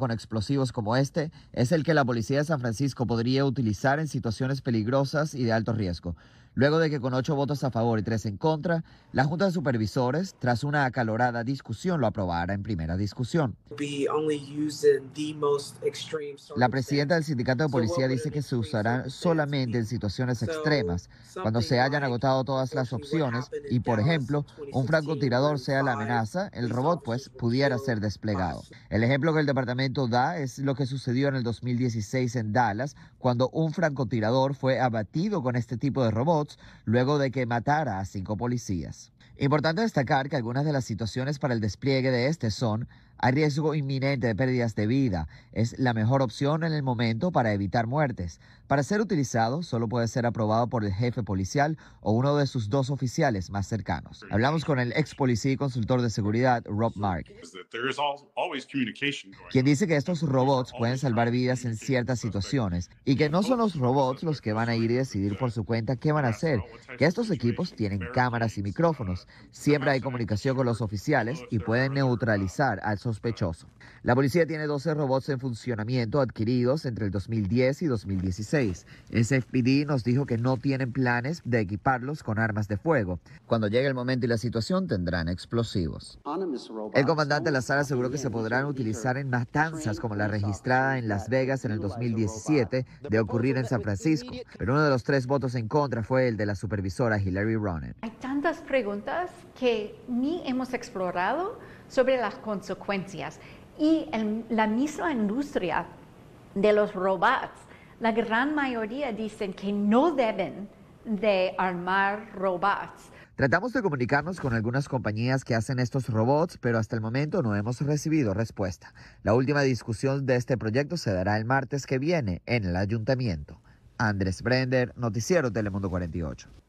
con explosivos como este es el que la policía de San Francisco podría utilizar en situaciones peligrosas y de alto riesgo luego de que con ocho votos a favor y tres en contra, la Junta de Supervisores, tras una acalorada discusión, lo aprobara en primera discusión. La presidenta del sindicato de policía dice que se usarán solamente en situaciones extremas, cuando se hayan agotado todas las opciones y, por ejemplo, un francotirador sea la amenaza, el robot pues pudiera ser desplegado. El ejemplo que el departamento da es lo que sucedió en el 2016 en Dallas, cuando un francotirador fue abatido con este tipo de robot luego de que matara a cinco policías. Importante destacar que algunas de las situaciones para el despliegue de este son hay riesgo inminente de pérdidas de vida. Es la mejor opción en el momento para evitar muertes. Para ser utilizado, solo puede ser aprobado por el jefe policial o uno de sus dos oficiales más cercanos. Hablamos con el ex policía y consultor de seguridad, Rob Mark, quien dice que estos robots pueden salvar vidas en ciertas situaciones y que no son los robots los que van a ir y decidir por su cuenta qué van a hacer, que estos equipos tienen cámaras y micrófonos. Siempre hay comunicación con los oficiales y pueden neutralizar al sospechoso. La policía tiene 12 robots en funcionamiento adquiridos entre el 2010 y 2016. SFPD nos dijo que no tienen planes de equiparlos con armas de fuego. Cuando llegue el momento y la situación tendrán explosivos. El comandante de la sala aseguró que se podrán utilizar en matanzas como la registrada en Las Vegas en el 2017 de ocurrir en San Francisco. Pero uno de los tres votos en contra fue el de la supervisora Hillary Ronan. Hay tantas preguntas que ni hemos explorado sobre las consecuencias y en la misma industria de los robots, la gran mayoría dicen que no deben de armar robots. Tratamos de comunicarnos con algunas compañías que hacen estos robots, pero hasta el momento no hemos recibido respuesta. La última discusión de este proyecto se dará el martes que viene en el ayuntamiento. Andrés Brender, Noticiero Telemundo 48.